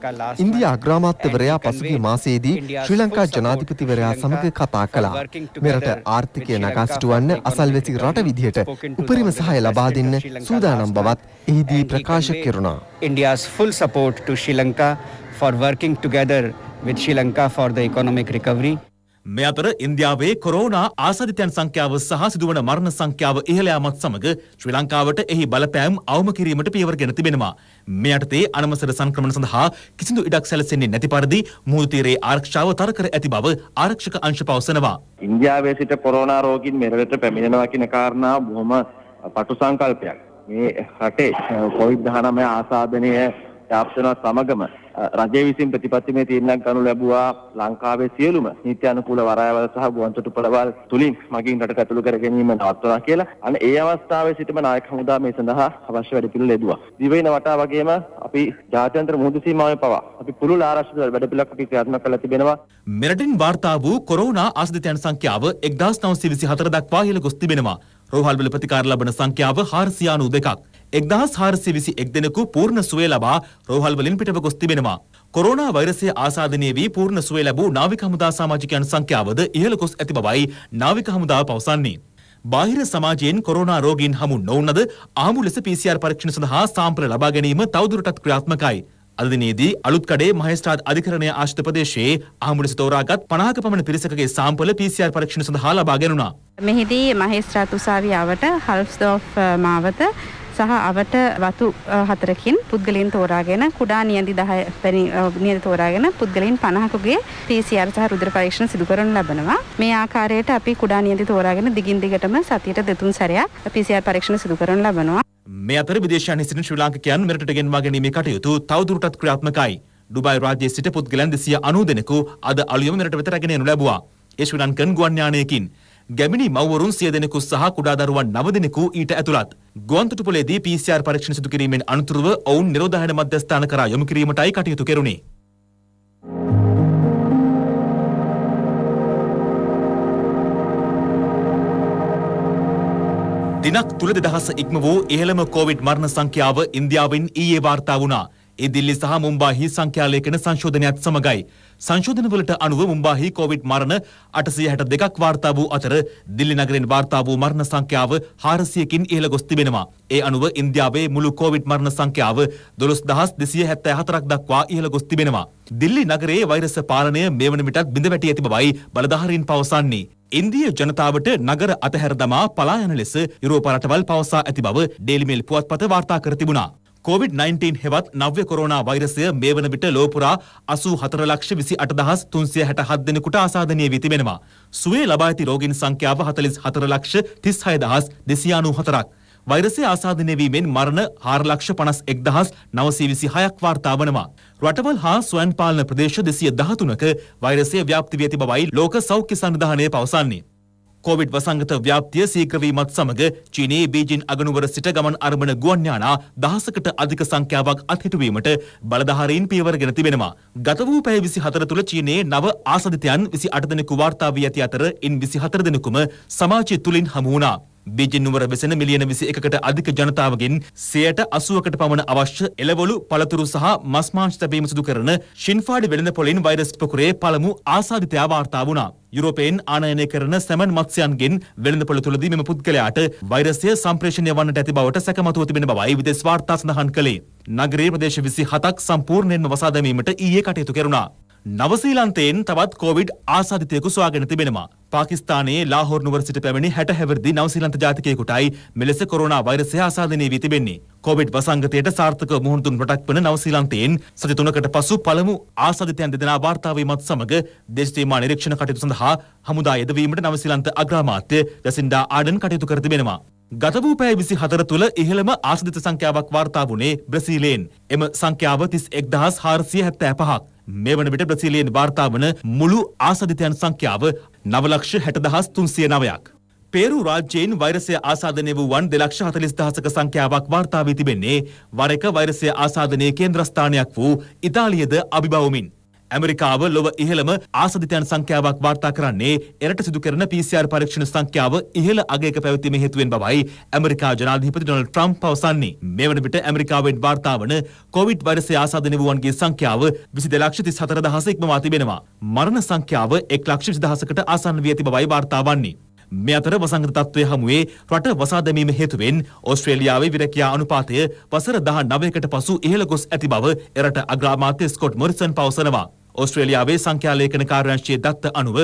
ඉන්දියා අග්‍රාමාත්‍යවරයා පසුගිය මාසයේදී ශ්‍රී ලංකා ජනාධිපතිවරයා සමග කතා කළා. මෙරට ආර්ථිකය නගා සිටුවන්න අසල්වැසි රට විදිහට උපරිම සහාය ලබා දෙන්න සූදානම් බවත් එහිදී ප්‍රකාශ කෙරුණා. India's full support to Sri Lanka for working together with Sri Lanka for the economic recovery. මේ අතර ඉන්දියාවේ කොරෝනා ආසාධිතයන් සංඛ්‍යාව සහ සිදුවන මරණ සංඛ්‍යාව ඉහළ යාමත් සමග ශ්‍රී ලංකාවට එහි බලපෑම් අවම කිරීමට පියවර ගෙන තිබෙනවා. මේ යටතේ අනවසර සංක්‍රමණ සඳහා කිසිදු ඉඩක් සැලසෙන්නේ නැති පරිදි මුහුදු තීරයේ ආරක්ෂාව තර කර ඇති බව ආරක්ෂක අංශ පවසනවා. ඉන්දියාවේ සිට කොරෝනා රෝගීන් මෙරළට පැමිණෙනවා කියන කාරණා බොහොම පටු සංකල්පයක්. මේ රටේ කොවිඩ් 19 ආසාදනය යාපනය සමගම රජය විසින් ප්‍රතිපත්තිමය තීරණයක් ගනු ලැබුවා ලංකාවේ සියලුම නීති අනුකූල වරායවල් සහ ගුවන් තොටුපළවල් තුලින් මගින් රටට ඇතුළු කර ගැනීම නවත්වනවා කියලා. අන්න ඒ අවස්ථාවේ සිටම නායක හමුදා මේ සඳහා අවශ්‍ය වැඩපිළිවෙළ යෙදුවා. දිවයින වටා වගේම අපි ජාත්‍යන්තර මුහුදු සීමාවේ පවා අපි පුළුල් ආරක්ෂිත වැඩපිළිවෙළක් අපි ක්‍රියාත්මක කරලා තිබෙනවා. මෙරටින් වාර්තා වූ කොරෝනා ආශ්‍රිතයන් සංඛ්‍යාව 1924 දක්වා ඉහළ ගොස් තිබෙනවා. රෝහල්වල ප්‍රතිකාර ලබන සංඛ්‍යාව 492ක්. එක්දහස් හාරසි විසි එක් දෙනෙකු පූර්ණ සුවය ලබා රෝහල්වලින් පිටව ගොස් තිබෙනවා. කොරෝනා වෛරසය ආසාධනය වී පූර්ණ සුවය ලැබූ නාවික හමුදා සමාජිකයන් සංඛ්‍යාවද ඉහළ ගොස් ඇති බවයි නාවික හමුදාව පවසන්නේ. බාහිර සමාජයෙන් කොරෝනා රෝගීන් හමු නොවුනද ආමු ලෙස PCR පරීක්ෂණ සඳහා සාම්පල ලබා ගැනීම තවදුරටත් ක්‍රියාත්මකයි. අදදිනේදී අලුත්කඩේ මහේස්ත්‍රාත් අධිකරණය ආශ්‍රිත ප්‍රදේශයේ ආමුලස තෝරාගත් 50ක පමණ පිරිසකගේ සාම්පල PCR පරීක්ෂණ සඳහා ලබා ගැනුණා. මෙහිදී මහේස්ත්‍රාත් උසාවිය ආවට හල්ෆ්ස්ඩෝෆ් uh, මාවත සහ අවට වතු හතරකින් පුද්ගලයන් තෝරාගෙන කුඩා නියඳි 10 වැනි නියඳි තෝරාගෙන පුද්ගලයන් 50කගේ PCR සහ රුධිර පරීක්ෂණ සිදු කරනු ලබනවා. මේ ආකාරයට අපි කුඩා නියඳි තෝරාගෙන දිගින් දිගටම සතියට දෙතුන් සැරයක් PCR පරීක්ෂණ සිදු කරනු ලබනවා. මේ අතර විදේශයන්හි සිටින ශ්‍රී ලාංකිකයන් මෙරටට ගෙන්වා ගැනීමේ කටයුතු තවදුරටත් ක්‍රියාත්මකයි. ඩුබායි රාජ්‍යයේ සිට පුද්ගලයන් 290 අද අලුයම මෙරට වෙත රැගෙන යනු ලැබුවා. ඒ ශ්‍රී ලංකන් ගුවන් යානයකින් ගැමිණි මව්වරුන් සිය දෙනෙකු සහ කුඩා දරුවන් නව දෙනෙකු ඊට ඇතුළත්. ගුවන්තොටුපොලේදී PCR පරීක්ෂණ සිදු කිරීමෙන් අනතුරුව ඔවුන් නිරෝධායන මධ්‍යස්ථාන කරා යොමු කිරීමටයි කටයුතු කෙරුණේ. දිනක් තුළ දෙදහස ඉක්ම වූ ඉහළම කෝවිඩ් මරණ සංඛ්‍යාව ඉන්දියාවෙන් ඊයේ වාර්තා වුණා. ඒ දිල්ලි සහ මුම්බාහි සංඛ්‍යාලේඛන සංශෝධනයත් සමගයි. සංශෝධනවලට අනුව මුම්බාහි කොවිඩ් මරණ 862ක් වාර්තා වූ අතර දිල්ලි නගරෙන් වාර්තා වූ මරණ සංඛ්‍යාව 400කින් ඉහළ ගොස් තිබෙනවා. ඒ අනුව ඉන්දියාවේ මුළු කොවිඩ් මරණ සංඛ්‍යාව 12274ක් දක්වා ඉහළ ගොස් තිබෙනවා. දිල්ලි නගරයේ වෛරස පාලනය මේ වන විටත් බිඳ වැටි ඇති බවයි බලධාරීන් පවසන්නේ. ඉන්දිය ජනතාවට නගර අතහැර දමා පලා යන ලෙස යුරෝපා රටවල් පවසා ඇති බව ඩේලි මේල් පුවත්පත වාර්තා කර තිබුණා. COVID-19 හෙවත් නව්‍ය කොරෝනා වෛරසය මේ වන විට ලෝපුරා අසූ හතර ලක්ෂ විසි අටදහස් තුන්සිය හැට හත් දෙනෙකුට ආසාධනය වී තිබෙනවා. සුවේ ලබා ඇති රෝගීන් සංඛ්‍යාව හතලිස් හතර ලක්ෂ තිස් හයදහස් දෙසියානූ හතරක්. වෛරසය ආසාධනය වීමෙන් මරණ හාර ලක්ෂ පනස් එක්දහස් නවසී විසි හයක් වාර්තා වනවා. රටවල් හා ස්වයන් පාලන ප්‍රදේශ දෙසිය දහතුනක වෛරසය ව්‍යාප්ති වී ඇති බවයි ලෝක සෞඛ්‍ය සංවිධානය පවසන්නේ. කොවිඩ් වසංගත ව්‍යාප්තිය සීක්‍රවීමත් සමග චීනයේ බීජින් අගනුවර සිට ගමන් අරඹන ගුවන් යානා දහසකට අධික සංඛ්‍යාවක් අත්හිටුවීමට බලධාරීන් පියවරගෙන තිබෙනවා. ගත වූ පැය 24 තුළ චීනයේ නව ආසදිතයන් 28 දෙනෙකු වාර්තා වී ඇති අතර ඉන් 24 දෙනෙකුම සමාජය තුලින් හමු වුණා. බීජින් නුවර වෙසෙන මිලියන 21කට අධික ජනතාවගෙන් 80%කට පමණ අවශ්‍ය එළවලු පළතුරු සහ මස් මාංශ ලැබීම සිදු කරන ෂින්ෆාඩ් වෙළඳ පොලෙන් වෛරස් පොකුරේ පළමු ආසාදිතයා වාර්තා වුණා. යුරෝපයෙන් ආනයනය කරන සැමන් මක්ෂයන්ගෙන් වෙළඳපොළ තුළදී මෙම පුද්ගලයාට වෛරසය සම්ප්‍රේෂණය වන්නට ඇති බවට සැකමතුව තිබෙන බවයි විදෙස් වාර්තා සඳහන් කළේ. නගරයේ ප්‍රදේශ 27ක් සම්පූර්ණයෙන්ම වසා දැමීමට ඊයේ කටයුතු කෙරුණා. නවසීලන්තයෙන් තවත් කෝවිඩ් ආසාධිතයෙකු සොයාගෙන තිබෙනවා. පාකිස්ානයේ ලාහෝර් නුවර සිට පැමිණි හැට හැවරදි නවසීලන්ත ජාතිකයෙකුටයි මෙලෙස කොරෝනා වෛරසය ආසාධනය වී තිබෙන්නේ. කොවිඩ් වසංගතයට සාර්ථක මුහුණුදුන් රටක් වන නවසීලන්තයෙන් සති තුනකට පසු පළමු ආසාධිතයන් දෙදෙනා වාර්තාවීමත් සමග දේශතීමා නිරීක්ෂණ කටයුතු සඳහා හමුදා යෙදවීමට නවසීලන්ත අග්‍රාමාත්‍ය ජසින්ඩා ආඩන් කටයුතු කර තිබෙනවා. ගත වූ පැය 24 තුළ ඉහළම ආශ්‍රිත සංඛ්‍යාවක් වාර්තා වුණේ බ්‍රසීලයෙන්. එම සංඛ්‍යාව 31475ක්. මේ වන විට බ්‍රසීලයෙන් වාර්තා වන මුළු ආසාදිතයන් සංඛ්‍යාව 9,60,309ක්. පේරු රාජ්‍යයෙන් වෛරසය ආසාදනය වූ වන් 2,40,000ක සංඛ්‍යාවක් වාර්තා වී තිබෙන්නේ වර එක වෛරසය ආසාදනයේ කේන්ද්‍රස්ථානයක් වූ ඉතාලියද අභිබවමින්. ඇමරිකාව ලොව ඉහළම ආසදිතයන් සංඛ්‍යාවක් වාර්තා කරන්නේ එරට සිදු කරන PCR පරීක්ෂණ සංඛ්‍යාව ඉහළ අගයක පැවතීම හේතුවෙන් බවයි ඇමරිකා ජනාධිපති ඩොනල්ඩ් ට්‍රම්ප් පවසන්නේ. මේ වන විට ඇමරිකාවෙන් වාර්තා වන කොවිඩ් වෛරසය ආසාද නිවුවන්ගේ සංඛ්‍යාව 22,34,000 ඉක්මවා තිබෙනවා. මරණ සංඛ්‍යාව 1,20,000කට ආසන්න වී ඇති බවයි වාර්තා වන්නේ. මේ අතර වසංගත තත්ත්වය හමුවේ රට වසා දැමීම හේතුවෙන් ඕස්ට්‍රේලියාවේ විරකියා අනුපාතය වසර 19කට පසු ඉහළ ගොස් ඇති බව එරට අග්‍රාමාත්‍ය ස්කොට් මොරිසන් පවසනවා. ඔස්ට්‍රේලියාවේ සංඛ්‍යාලේඛන කාර්යාංශයේ දත්ත අනුව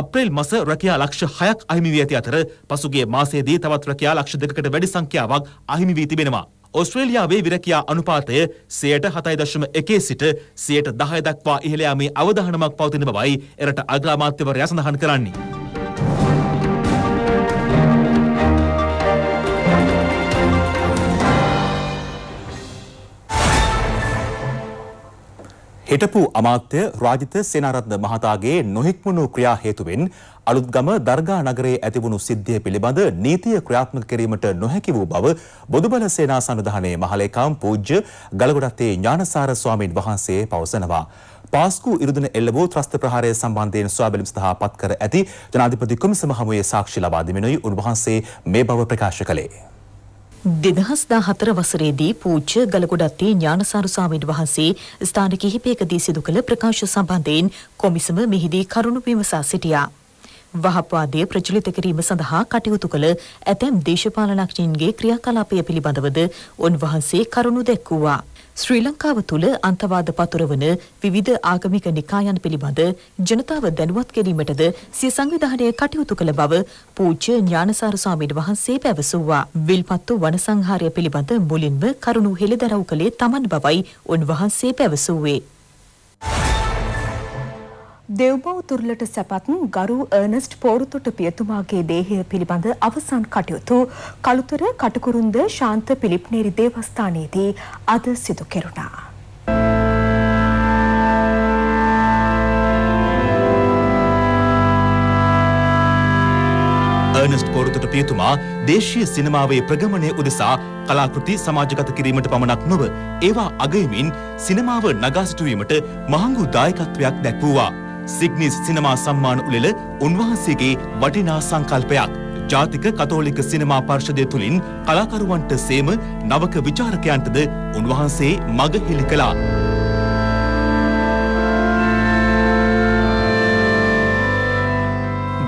අප්‍රේල් මස රැකියා ලක්ෂ 6ක් අහිමි වී ඇති අතර පසුගිය මාසයේදී තවත් රැකියා ලක්ෂ 2කට වැඩි සංඛ්‍යාවක් අහිමි වී තිබෙනවා. ඔස්ට්‍රේලියාවේ විරැකියා අනුපාතය සයට හතයි දශම එකේ සිට සයට දහය දක්වා ඉහළ යාමේ අවධානමක් පවතින බවයි එරට අග්‍රාමාත්‍යවරයා සඳහන් කරන්නේ. හිටපු අමාත්‍ය රාජිත සේනාරත්න මහතාගේ නොහික්මුණු ක්‍රියා හේතුවෙන් අලුත්ගම දර්ගා නගරයේ ඇතිවුණු සිද්ධිය පිළිබඳ නීතිය ක්‍රියාත්මක කිරීමට නොහැකි වූ බව බොදුබල සේනා සන්නිධානයේ මහලේකම් පූජ්‍ය ගලගොඩත්තේ ඥානසාර ස්වාමීන් වහන්සේ පවසනවා. පාස්කු ඉරුදින එල්ල වූ ත්‍රස්ත ප්‍රහාරය සම්බන්ධයෙන් සොයාබැලීම් සඳහා පත් කර ඇති ජනාධිපති කොමිසම හමුවේ සාක්ෂි ලබා දෙමිනුයි උන්වහන්සේ මේ බව ප්‍රකාශ කළේ. 2014 වසරේදී පූජ්‍ය ගලගොඩත්තේ ඥානසාර ස්වාමීන් වහන්සේ ස්ථාන කිහිපයකදී සිදු කළ ප්‍රකාශ සම්බන්ධයෙන් කොමිසම මෙහිදී කරුණු විමසා සිටියා. වහප්වාදය ප්‍රචලිත කිරීම සඳහා කටයුතු කළ ඇතැම් දේශපාලනඥයින්ගේ ක්‍රියාකලාපය පිළිබඳවද උන්වහන්සේ කරුණු දැක්වුවා. ශ්‍රී ලංකාව තුළ අන්තවාද පතුරවන විවිධ ආගමික නිකායන් පිළිබඳ ජනතාව දැනුවත් කිරීමටද සිය සංවිධානය කටයුතු කළ බව පූජ්‍ය ඥානසාර ස්වාමීන් වහන්සේ පැවසුවා. විල්පත්තු වනසංහාරය පිළිබඳ මුලින්ම කරුණු හෙළිදරව් කළේ තමන් බවයි උන්වහන්සේ පැවසුවේ. දෙව්බව තුරලට සැපත් ගරු අර්නස්ට් පෝරුතොට පියතුමාගේ දේහය පිළිබඳ අවසන් කටයුතු කළුතර කටකුරුන්ද ශාන්ත පිලිප්නේරි දේවස්ථානයේදී අද සිදු කෙරුණා. අර්නස්ට් පෝරුතොට පියතුමා දේශීය සිනමාවේ ප්‍රගමනය උදෙසා කලාකෘති සමාජගත කිරීමට පමණක් නොව ඒවා අගයමින් සිනමාව නගා සිටුවීමට මහඟු දායකත්වයක් දැක්වුවා. සිග්නිස් සිනමා සම්මාන උළෙල උන්වහන්සේගේ වටිනා සංකල්පයක්. ජාතික කතෝලික සිනමා පර්ෂදය තුළින් කලාකරුවන්ට සේම නවක විචාරකයන්ටද උන්වහන්සේ මග හෙළි කළා.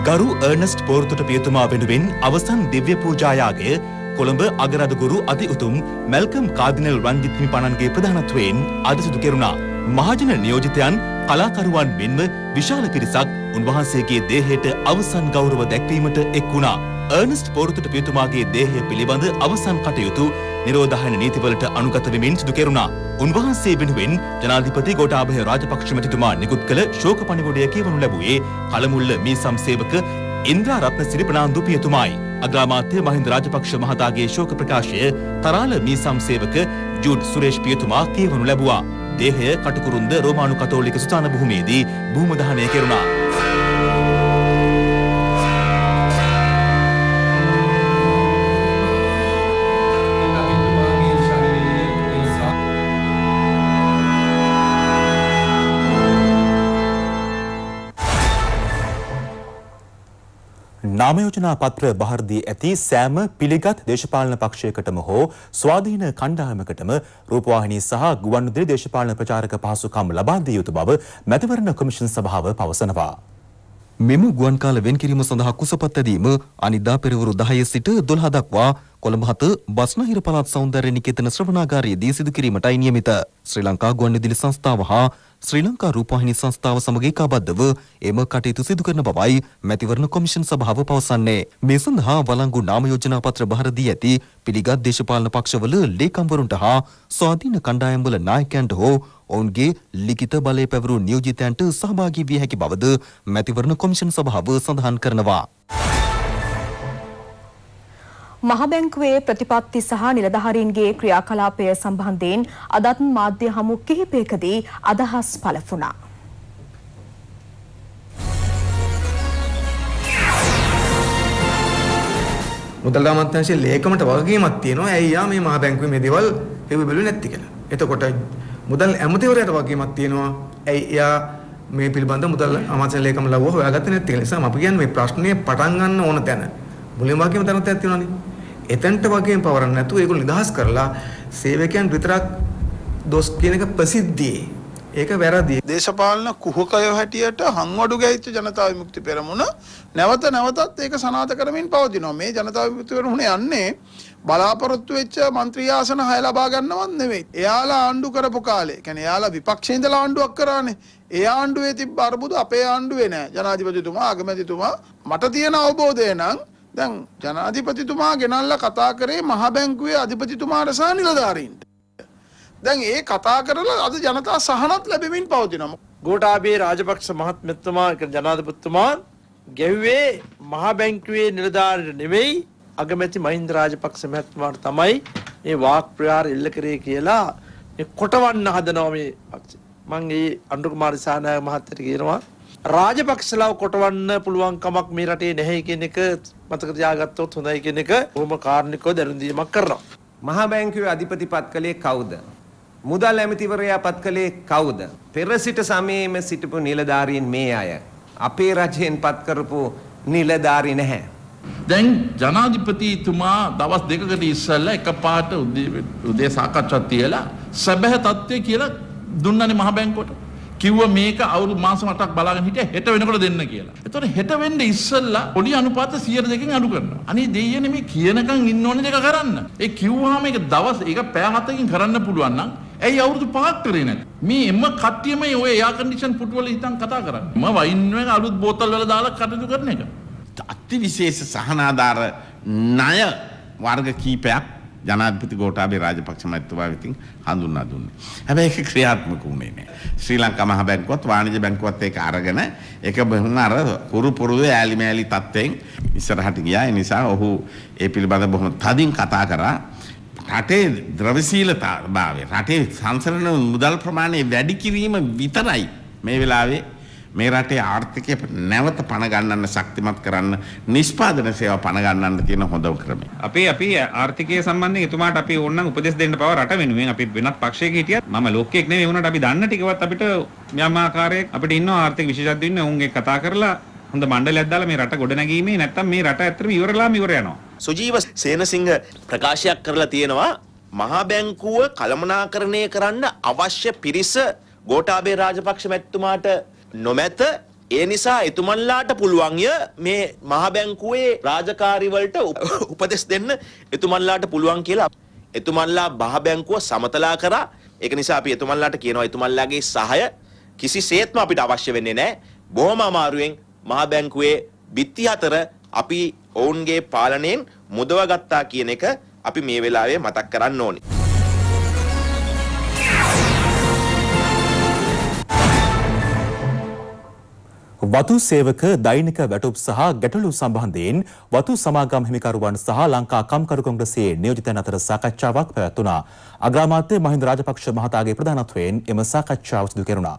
ගරු අර්නස්ට් පෝර්තුට පියතුමා වෙනුවෙන් අවසන් දිව්‍ය පූජායාගය කොළඹ අගරදගුරු අති උතුම් මැල්කම් කාදිනල් රන්ජිත්මි පණන්ගේ ප්‍රධානත්වයෙන් අදසිදු කෙරුණා. මහජන නියෝජිතයන් කලාකරුවන් මෙන්ම විශාල පිරිසක් උන්වහන්සේගේ දේහයට අවසන් ගෞරව දැක්වීමට එක් වුණා. අර්නස්ට් පෝරතුට පියතුමාගේ දේහය පිළිබඳ අවසන් කටයුතු නිරෝධායන නීතිවලට අනුගත වෙමින් සිදු කෙරුණා. උන්වහන්සේ වෙනුවෙන් ජනාධිපති ගෝඨාභය රාජපක්ෂ මැතිතුමා නිකුත් කළ ශෝක පණිවුඩය කියවනු ලැබුවේ කලමුල්ල මීසම් සේවක ඉන්ද්‍රා රත්නසිරි ප්‍රනාන්දු පියතුමායි. අග්‍රාමාත්‍ය මහින්ද රාජපක්ෂ මහතාගේ ශෝක ප්‍රකාශය තරාල මීසම් සේවක ජුඩ් සුරේෂ් පියතුමා කියවනු ලැබුවා. දේහය කටුකුරුන්ද රෝමානු කතෝලික සුතාන භූමියේදී භූමදහනය කෙරුණා. නාමයෝජනා පත්‍ර බහර දී ඇති සෑම පිළිගත් දේශපාලන පක්ෂයකටම හෝ ස්වාධීන කණ්ඩායමකටම රූපවාහිනී සහ ගුවන්විදුලි දේශපාලන ප්‍රචාරක පහසුකම් ලබා දිය යුතු බව මැතිවරණ කොමිෂන් සභාව පවසනවා. මෙම ගුවන්කාල වෙන්කිරීම සඳහා කුසපත් ඇදීම අනිදා පෙරවරු 10 සිට 12 දක්වා කොළඹ හත බස්නහිර පළාත් සෞන්දර්ය නිකේතන ශ්‍රවණාගාරයේදී සිදු කිරීමටයි නියමිත. ශ්‍රී ලංකා ගුවන්විදුලි සංස්ථාව හා ශ්‍රී ලංකා රූපවාහිනී සංස්ථාව සමග ඒකාබද්ධව එම කටයුතු සිදු කරන බවයි මැතිවරණ කොමිෂන් සභාව පවසන්නේ. මේ සඳහා වළංගු නාම යෝජනා පත්‍ර බහර දී ඇති පිළිගත් දේශපාලන පක්ෂවල ලේකම්වරුන්ට හා ස්වාධීන කණ්ඩායම්වල නායකයන්ට හෝ ඔවුන්ගේ ලිඛිත බලය පැවරු නියෝජිතයන්ට සහභාගී විය හැකි බවද මැතිවරණ කොමිෂන් සභාව සඳහන් කරනවා. මහබැංකුවේ ප්‍රතිපත්ති සහ නිලධාරීන්ගේ ක්‍රියාකලාපය සම්බන්ධයෙන් අදත් මාධ්‍ය හමු කිහිපයකදී අදහස් පළපුණා. මුදල් අමාත්‍යාංශයේ ලේකමට වගකීමක් තියෙනවා. ඇයි යා මේ මහා බැංකුවේ මේ දේවල් හෙව්වෙ බැලුවේ නැති කියලා. එතකොට මුදල් ඇමතිවරයාට වගකීමක් තියෙනවා. ඇයි එයා මේ පිළිබඳ මුදල් අමාත්‍යාංශයේ ලේකම ලව්ව හොයාගත්තේ නැති කියලා. නිසා මම කියන්නේ මේ ප්‍රශ්නේ පටන් ගන්න ඕන තැන. මුලින්ම වගකීම තැනක් තියෙනවානේ. එතනට වගේම පවරන්න නැතුව ඒගොල්ලෝ නිදහස් කරලා සේවකයන් විතරක් දොස් කියන එක ප්‍රසිද්ධියේ ඒක වැරදි. දේශපාලන කුහකය හැටියට හංවඩු ගැහිච්ච ජනතා විමුක්ති පෙරමුණ නැවත නැවතත් ඒක සනාථ කරමින් පවතිනවා. මේ ජනතා විමුක්ති පෙරමුණ යන්නේ බලාපොරොත්තු වෙච්ච മന്ത്രി ආසන හය ලබා ගන්නවත් නෙවෙයි. එයාලා ආණ්ඩු කරපු කාලේ, කියන්නේ එයාලා විපක්ෂයේ ඉඳලා ආණ්ඩුවක් කරානේ. ඒ ආණ්ඩුවේ තිබ්බ අරුබුද අපේ ආණ්ඩුවේ නෑ. ජනාධිපතිතුමා, අගමැතිතුමා මට තියෙන අවබෝධය නම් දැන් ජනාධිපතිතුමා ගෙනල්ල කතා කරේ මහ බැංකුවේ අධිපතිතුමාට සහ නිලධාරීන්ට. දැන් ඒ කතා කරලා අද ජනතා සහනත් ලැබෙමින් පවතිනවා. ගෝඨාභය රාජපක්ෂ මහත්මතුමා ජනාධිපතිතුමා ගැහුවේ මහ බැංකුවේ නිලධාරීන්ට නෙමෙයි අගමැති මහින්ද රාජපක්ෂ මහත්මයාට තමයි මේ වාක් ප්‍රහාර එල්ල කරේ කියලා මේ කොටවන්න හදනවා මේ පක්ෂය. මං ඒ අනුර කුමාර සානායක මහත්තයට කියනවා රාජපක්ෂලාව කොටවන්න පුළුවන් කමක් මේ රටේ නැහැ කියන එක මතක තියාගත්තොත් හොඳයි කියන එක බොහොම කාරණිකව දැනුම් දීමක් කරනවා. මහා බැංකුවේ අධිපති පත් කළේ කවුද? මුදල් ඇමතිවරයා පත් කළේ කවුද? පෙර සිට සමයේම සිටපු නිලධාරීන් මේ අය. අපේ රජයෙන් පත් කරපු නිලධාරී නැහැ. දැන් ජනාධිපතිතුමා දවස් දෙකකට ඉස්සල්ල එක පාට උදේ සාකච්ඡත් තියලා සැබැහැ තත්ත්වය කියලා දුන්නනි මහ බැංකොට කිව්ව මේක අවුරුදු මාස 8ක් බලාගෙන හිටිය හෙට වෙනකොට දෙන්න කියලා. එතකොට හෙට වෙන්න ඉස්සෙල්ලා පොඩි අනුපාත 100%කින් අඩු කරනවා. අනේ දෙයියනේ මේ කියනකම් ඉන්න ඕනේ දෙක කරන්න. ඒ කිව්වහම ඒක දවස් ඒක පැය 7කින් කරන්න පුළුවන් නම් ඇයි අවුරුදු පහක් කරේ නැත් මේ එම කට්ටියම ඔය එයා කන්ඩිෂන් පුට්වල හිතන් කතා කරන්නේ මම වයින් එක අලුත් බෝතල් වල දාලා කටයුතු කරන එක අති විශේෂ සහනාධාර ණය වර්ග කීපයක් ජනාධිපති ගෝඨාභය රාජපක්ෂ මැතිතුමා විසින් හඳුන්වා දුන්නේ. හැබැයි ඒක ක්‍රියාත්මක වුණේ නැහැ. ශ්‍රී ලංකා මහ බැංකුවත් වාණිජ බැංකුවත් ඒක අරගෙන ඒක බොහොම අර කුරු පුරුදු ඈලි මෑලි තත්ත්වයෙන් ඉස්සරහට ගියා. ඒ නිසා ඔහු ඒ පිළිබඳව බොහොම තදින් කතා කරා. රටේ ද්‍රවශීලතාවය රටේ සංසරණ මුදල් ප්‍රමාණය වැඩි කිරීම විතරයි මේ වෙලාවේ මේ රටේ ආර්ථිකය නැවත පණ ගන්නන්න ශක්තිමත් කරන්න නිෂ්පාදන සේවා පණ ගන්නන්න තියෙන හොඳ ක්‍රමය. අපි අපි ආර්ථිකය සම්බන්ධයෙන් එතුමාට අපි ඕනනම් උපදෙස් දෙන්න පව රට වෙනුවෙන් අපි වෙනත් පක්ෂයක හිටියත් මම ලෝකෙක් නෙමෙයි වුණාට අපි දන්න ටිකවත් අපිට යම් ආකාරයක අපිට ඉන්න ආර්ථික විශේෂඥයෝ ඉන්න උන්ගේ කතා කරලා හොඳ මණ්ඩලයක් දාලා මේ රට ගොඩනැගීමේ නැත්තම් මේ රට ඇත්තටම ඉවරලාම ඉවර යනවා. සුජීව සේනසිංහ ප්‍රකාශයක් කරලා තියෙනවා මහා බැංකුව කළමනාකරණය කරන්න අවශ්‍ය පිරිස ගෝඨාභය රාජපක්ෂ මැතිතුමාට නොමැත ඒ නිසා එතුමන්ලාට පුළුවන්ය මේ මහ බැංකුවේ රාජකාරිවලට උපදෙස් දෙන්න එතුමන්ලාට පුළුවන් කියලා එතුමන්ලා බහ බැංකුව සමතලා කරා ඒක නිසා අපි එතුමන්ලාට කියනවා එතුමන්ලාගේ සහාය කිසිසේත්ම අපිට අවශ්‍ය වෙන්නේ නැහැ බොහොම අමාරුවෙන් මහ බැංකුවේ බිත්ති හතර අපි ඔවුන්ගේ පාලනයෙන් මුදව ගත්තා කියන එක අපි මේ වෙලාවේ මතක් කරන්න ඕනේ වතු සේවක දෛනික වැටුප් සහ ගැටලු සම්බන්ධයෙන් වතු සමාගම් හිමිකරුවන් සහ ලංකා කම්කරු කොංග්‍රසයේ නියෝජිතයන් අතර සාකච්ඡාවක් පැවැත්වුණා. අග්‍රාමාත්‍ය මහින්ද රාජපක්ෂ මහතාගේ ප්‍රධානත්වයෙන් එම සාකච්ඡාව සිදු කෙරුණා.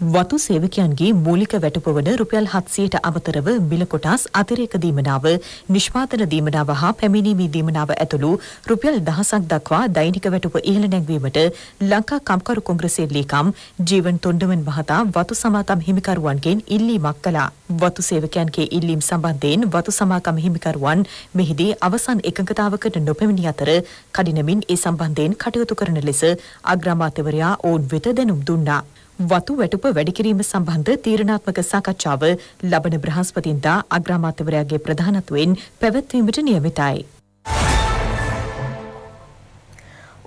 වතු සේවකයන්ගේ මූලික වැටුපවන රුපියල් 700ට අමතරව බිල කොටස් අතිරේක දීමනාව, නිෂ්පාදන දීමනාව හා පැමිණීමේ දීමනාව ඇතුළු රුපියල් දහසක් දක්වා දෛනික වැටුප ඉහළ නැංවීමට ලංකා කම්කරු කොංග්‍රසයේ ලේකම් ජීවන් තොණ්ඩමන් මහතා වතු සමාගම් හිමිකරුවන්ගෙන් ඉල්ලීමක් කළා. වතු සේවකයන්ගේ ඉල්ලීම් සම්බන්ධයෙන් වතු සමාගම් හිමිකරුවන් මෙහිදී අවසන් එකඟතාවකට නොපැමිණි අතර කඩිනමින් ඒ සම්බන්ධයෙන් කටයුතු කරන ලෙස අග්‍රාමාත්‍යවරයා ඔවුන් වෙත දැනුම් දුන්නා. වතු වැටුප වැඩි කිරීම සම්බන්ධ තීරණාත්මක සාකච්ඡාව ලබන බ්‍රහස්පතින්දා අග්‍රාමාත්‍යවරයාගේ ප්‍රධානත්වයෙන් පැවැත්වීමට නියමිතයි.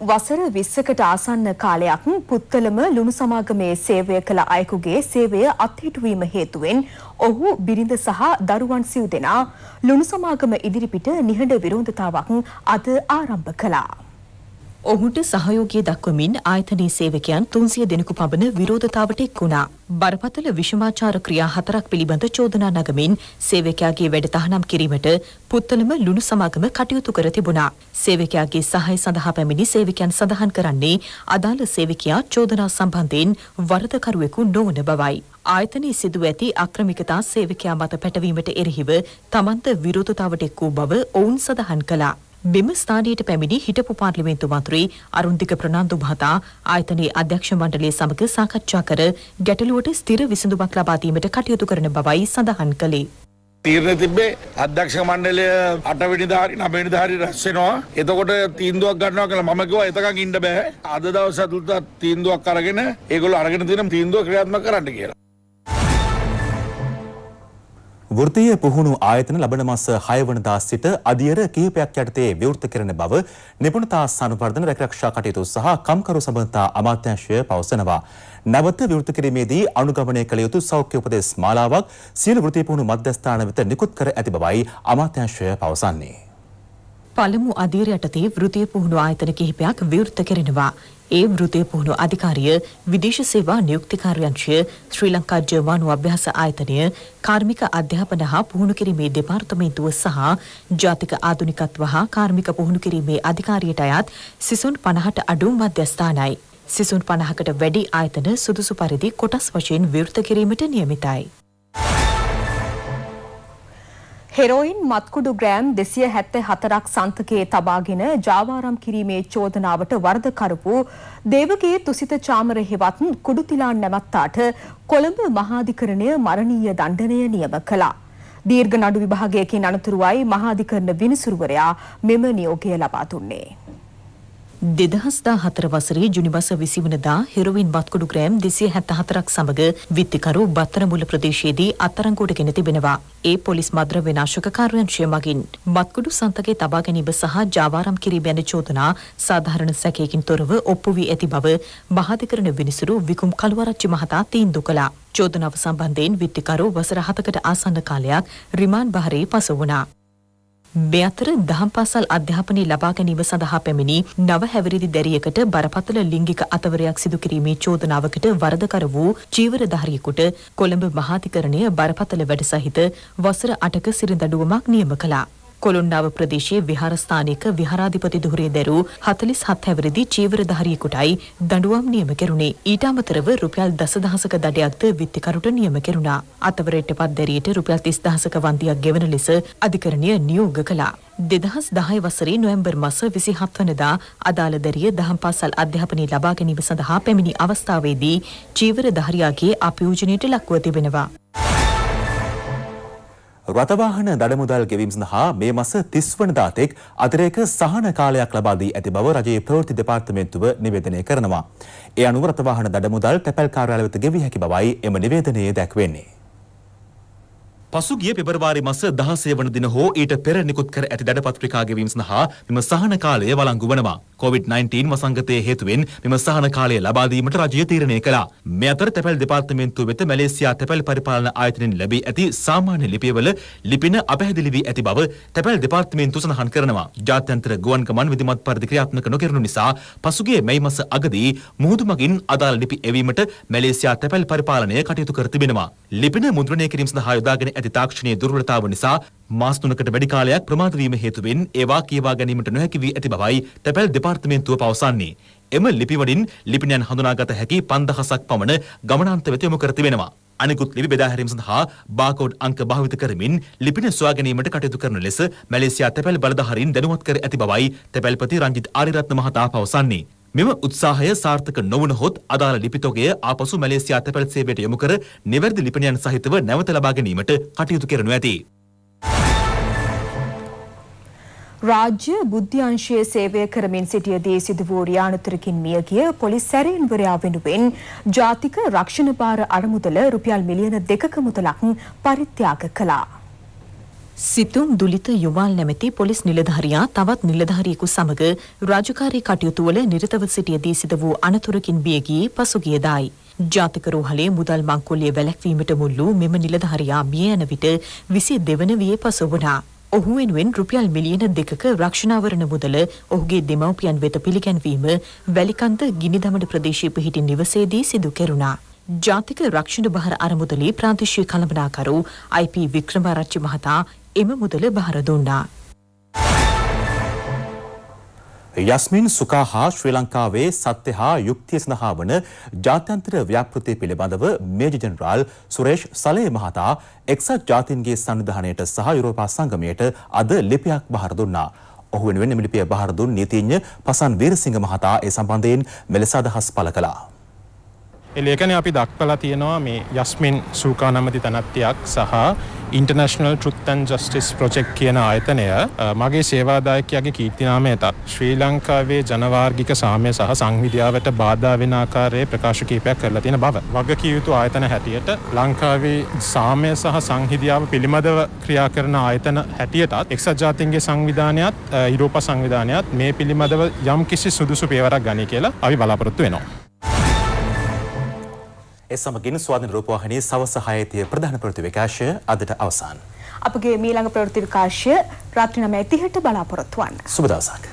වසර 20කට ආසන්න කාලයක් පුත්තලම ලුණු සමාගමේ සේවය කළ අයෙකුගේ සේවය අත්හිටුවීම හේතුවෙන් ඔහු බිරිඳ සහ දරුවන් සිව් දෙනා ලුණු සමාගම ඉදිරිපිට නිහඬ විරෝධතාවක් අද ආරම්භ කළා. ඔහුට සහයෝගය දක්වමින් ආයතනයේ සේවකයන් 300 දෙනෙකු පමණ විරෝධතාවට එක් වුණා. බරපතල විෂමාචාර ක්‍රියා හතරක් පිළිබඳ චෝදනා නගමින් සේවකයාගේ වැඩ තහනම් කිරීමට පුත්තලම ලුණු සමාගම කටයුතු කර තිබුණා. සේවකයාගේ සහාය සඳහා පැමිණි සේවකයන් සඳහන් කරන්නේ අදාළ සේවකයා චෝදනා සම්බන්ධයෙන් වරදකරුවෙකු නොවන බවයි. ආයතනයේ සිදු ඇති අක්‍රමිකතා සේවකයා මත පැටවීමට එරෙහිව තමන්ත විරෝධතාවට එක් වූ බව ඔවුන් සඳහන් කළා. බිම ස්ථානයට පැමිණි හිටපු පාර්ලිමේන්තු මන්ත්‍රී අරුන්තික ප්‍රනාන්දු මහතා ආයතනයේ අධ්‍යක්ෂ මණ්ඩලය සමග සාකච්ඡා කර ගැටලුවට ස්ථිර විසඳුමක් ලබා දීමට කටයුතු කරන බවයි සඳහන් කළේ. තීරණ තිබ්බේ අධ්‍යක්ෂ මණ්ඩලය 8 වෙනිදාරි 9 වෙනිදාරි රැස් වෙනවා. එතකොට තීන්දුවක් ගන්නවා කියලා මම කිව්වා එතකන් ඉන්න බෑ. අද දවස් අතුලට තීන්දුවක් අරගෙන ඒගොල්ලෝ අරගෙන තියෙන තීන්දුව ක්‍රියාත්මක කරන්න කියලා. වෘත්තීය පුහුණු ආයතන ලබන මස 6 වනදා සිට අධියර කිහිපයක් යටතේ විවෘත කරන බව නිපුණතා සංවර්ධන රැකරක්ෂා කටයුතු සහ කම්කරු සම්බන්ධතා අමාත්‍යාංශය පවසනවා. නැවත විවෘත කිරීමේදී අනුගමනය කළ යුතු සෞඛ්‍ය උපදෙස් මාලාවක් සියලු වෘත්තීය පුහුණු මධ්‍යස්ථාන වෙත නිකුත් කර ඇති බවයි අමාත්‍යාංශය පවසන්නේ. පළමු අධීර යටතේ වෘත්තීය පුහුණු ආයතන කිහිපයක් විවෘත කරනවා. ඒ වෘතය පුහුණු අධිකාරිය විදේශ සේවා නියුක්තිකාර්යංශය ශ්‍රී ලංකා ජර්මානු අභ්‍යාස ආයතනය කාර්මික අධ්‍යාපන හා පුහුණු කිරීමේ දෙපාර්තමේන්තුව සහ ජාතික ආධුනිකත්ව හා කාර්මික පුහුණු කිරීමේ අධිකාරියට අයත් සිසුන් 50ට අඩු මධ්‍යස්ථානයි. සිසුන් 50කට වැඩි ආයතන සුදුසු පරිදි කොටස් වශයෙන් විවෘත කිරීමට නියමිතයි. හෙරෝයින් මත්කුඩු ග්‍රෑම් 274ක් සන්තකයේ තබාගෙන ජාවාරම් කිරීමේ චෝදනාවට වරද කරපු දේවගේ තුසිත චාමර හෙවත් කුඩුතිලාන් නැවත්තාට කොළඹ මහාධිකරණය මරණීය දණ්ඩනය නියම කළා. දීර්ඝ නඩු විභාගයකින් අනතුරුවයි මහාධිකරණ විනිසුරුවරයා මෙම නියෝගය ලබා දුන්නේ. 2014 වසරේ ජුනිබස 20 වෙනිදා හෙරොයින් බත්කුඩු ග්‍රෑම් 274ක් සමග විත්තිකරු බත්තරමුල්ල ප්‍රදේශයේදී අත්අඩංගුවට ගෙන තිබෙනවා. ඒ පොලිස් මද්ද්‍ර විනාශක කාර්යංශය මගින් බත්කුඩු සන්තකේ තබා ගැනීම සහ ජාවාරම් කිරීම යන චෝදනා සාධාරණ සැකයකින් තොරව ඔප්පු වී ඇති බව බාධකරන විනිසුරු විකුම් කළුවරච්චි මහතා තීන්දුව කළා. චෝදනාව සම්බන්ධයෙන් විත්තිකරු වසර 7කට ආසන්න කාලයක් රිමාන්ඩ් බහරේ පසු වුණා. මෙතර දහම් පාසල් අධ්‍යාපනය ලබා ගැනීම සඳහා පැමිණි නව හැවිරිදි දැරියකට බරපතල ලිංගික අතවරයක් සිදු කිරීමේ චෝදනාවකට වරදකර වූ චීවරධාරියෙකුට කොළඹ මහාධිකරණය බරපතල වැඩ සහිත වසර 8ක සිරදඬුවමක් නියම කළා. කොළොන්නාව ප්‍රදේශයේ විහාරස්ථානික විහාරාධිපති දුහුරේ දැරූ 47 හැවිරිදි චීවරධාරියෙකුටයි දඬුවම් නියම කෙරුණේ. ඊට අමතරව රුපියල් දසදහසක දඩයක්ද විත්තිකරුට නියම කෙරුණා. අතවරයට පත්දැරියට රුපියල් 30000ක වන්දියක් ගෙවන ලෙස අධිකරණය නියෝග කළා. දෙදහස් දහය වසරේ නොවැම්බර් මස විසි හත්වනදා අදාළ දැරිය දහම් පාසල් අධ්‍යාපනය ලබා ගැනීම සඳහා පැමිණි අවස්ථාවේදී චීවර ධාරයාගේ අපයෝජනයට ලක්ව තිබෙනවා. රථවාහන දඩමුදල් ගෙවීම සඳහා මේ මස 30 වනදා තෙක් අතිරේක සහන කාලයක් ලබා දී ඇති බව රජයේ ප්‍රවෘත්ති දෙපාර්තමේන්තුව නිවේදනය කරනවා. ඒ අනුව රථවාහන දඩමුදල් තැපැල් කාර්යාලය වෙත ගෙවිය හැකි බවයි එම නිවේදනයේ දැක්වෙන්නේ. පසුගිය පෙබරවාරි මස 16 වන දින හෝ ඊට පෙර නිකුත් කර ඇති දඩපත්‍රිකා ගෙවීම සඳහා මෙම සහන කාලය වළංගු වනවා. COVID-19 වසංගතය හේතුවෙන් මෙම සහන කාලය ලබා දීමට රජය තීරණය කළා. මේ අතර තැපැල් දෙපාර්තමේන්තුව වෙත මැලේසියා තැපැල් පරිපාලන ආයතනයෙන් ලැබී ඇති සාමාන්‍ය ලිපියවල ලිපින අපැහැදිලි වී ඇති බව තැපැල් දෙපාර්තමේන්තුව සඳහන් කරනවා. ජාත්‍යන්තර ගුවන් ගමන් විධිමත් පරිදි ක්‍රියාත්මක නොකරනු නිසා පසුගිය මැයි මස අගදී මුහුදු මගින් අදාළ ලිපි එවීමට මැලේසියා තැපැල් පරිපාලනය කටයුතු කර තිබෙනවා. ලිපින මුද්‍රණය කිරීම සඳහා යොදාගෙන ඇති තාක්ෂණයේ දුර්වලතාව නිසා මාස තුනකට වැඩි කාලයක් ප්‍රමාද වීම හේතුවෙන් ඒවා කියවා ගැනීමට නොහැකි වී ඇති බවයි තැපැල් දෙපාර්තමේන්තුව පවසන්නේ. එම ලිපි වලින් ලිපිනයන් හඳුනාගත හැකි 5000ක් පමණ ගමනාන්ත වෙත යොමු කර තිබෙනවා. අනෙකුත් ලිපි බෙදා හැරීම සඳහා බාකෝඩ් අංක භාවිත කරමින් ලිපින සොයා ගැනීමට කටයුතු කරන ලෙස මැලේසියා තැපැල් බලධාරීන් දැනුවත් කර ඇති බවයි තැපැල්පති රංජිත් ආරියරත්න මහතා පවසන්නේ. මෙම උත්සාහය සාර්ථක නොවන හොත් අදාළ ලිපිතොගය ආපසු මැලේසියා තැපැල් සේවයට යොමු කර නිවැරදි ලිපිනයන් සහිතව නැවත ලබා ගැනීමට කටයුතු කරනු ඇති. රාජ්‍ය බුද්ධ්‍යංශයේ සේවය කරමින් සිටියදී සිදු වූ රියානුතරකින් මිය ගිය පොලිස් සැරේන්වරයා වෙනුවෙන් ජාතික රක්ෂණ භාර අරමුදල රුපියල් මිලියන 2ක මුදලක් පරිත්‍යාග කළා. සිතුම් දුලිත යුවල් නැමැති පොලිස් නිලධාරියා තවත් නිලධාරියෙකු සමග රාජකාරී කටයුතු වල නිරතව සිටියදී සිද වූ අනතුරකින් බිය ගියේ පසුගියදායි. ජාතික රෝහලේ මුදල් මංකොල්ලිය වැළැක්වීමට මුල්ලු මෙම නිලධාරියා මිය යන විට 22 වන වියේ පසු වුණා. ඔහු වෙනුවෙන් රුපියල් මිලියන දෙකක රක්ෂණාවරණ මුදල ඔහුගේ දෙමව්පියන් වෙත පිළිගැන්වීම වැලිකන්ද ගිනිදමඩ ප්‍රදේශයේ පිහිටි නිවසේදී සිදු කෙරුණා. ජාතික රක්ෂණ බහර අරමුදලේ ප්‍රාදේශීය කළමනාකරු IP වික්‍රමාරච්චි මහතා එම මුදල බහර දුන්නා. යස්මින් සුකා හා ශ්‍රී ලංකාවේ සත්‍ය හා යුක්තිය සඳහා වන ජාත්‍යන්තර ව්‍යාපෘතිය පිළිබඳව මේජ ජනරාල් සුරේෂ් සලේ මහතා එක්සත් ජාතීන්ගේ සංවිධානයට සහ යුරෝපා සංගමයට අද ලිපියක් බහර දුන්නා. ඔහු වෙනුවෙන් එම ලිපිය බහර දුන් නීතිඥ පසන් වීරසිංහ මහතා ඒ සම්බන්ධයෙන් මෙලෙස අදහස් පළ කළා. ඒ ලේඛනය අපි දක්වලා තියෙනවා මේ යස්මින් සුකා නමැති තනත්තියක් සහ ඉන්ටර්නශනල් ටෘක්තන් ජස්ටිස් ප්‍රොජෙක්් කියන ආයතනය මගේ සේවාදායකයාගේ කීර්තිනාම ඇතත් ශ්‍රී ලංකාවේ ජනවාර්ගික සාමය සහ සංවිධාවට බාධා වෙන ආකාරයේ ප්‍රකාශ කීපයක් කරලා තියෙන බව වග කියයුතු ආයතන හැටියට ලංකාවේ සාමය සහ සංහිදියාව පිළිබඳව ක්‍රියා කරන ආයතන හැටියටත් එක්සත් ජාතින්ගේ සංවිධානයත් යුරෝප සංවිධානයත් මේ පිළිබඳව යම් කිසි සුදුසු පේවරක් ගනි කියලා අපි බලාපොරොත්තු වෙනවා. ඒ සමගින් ස්වාධීන රූපවාහිනී සවස 6:30 ප්‍රධාන ප්‍රවෘත්ති විකාශය අදට අවසන්. අපගේ මීළඟ ප්‍රවෘත්ති විකාශය රාත්‍රී 9:30ට බලාපොරොත්තු වන්න. සුබ දවසක්.